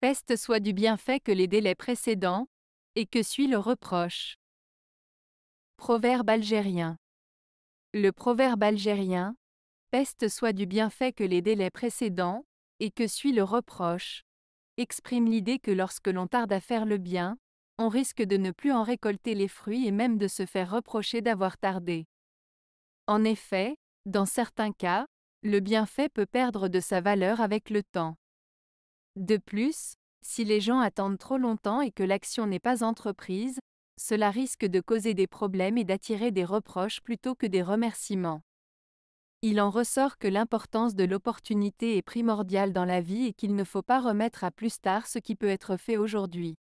peste soit du bienfait que les délais précédents, et que suit le reproche. Proverbe algérien. Le proverbe algérien, peste soit du bienfait que les délais précédents, et que suit le reproche, exprime l'idée que lorsque l'on tarde à faire le bien, on risque de ne plus en récolter les fruits et même de se faire reprocher d'avoir tardé. En effet, dans certains cas, le bienfait peut perdre de sa valeur avec le temps. De plus, si les gens attendent trop longtemps et que l'action n'est pas entreprise, cela risque de causer des problèmes et d'attirer des reproches plutôt que des remerciements. Il en ressort que l'importance de l'opportunité est primordiale dans la vie et qu'il ne faut pas remettre à plus tard ce qui peut être fait aujourd'hui.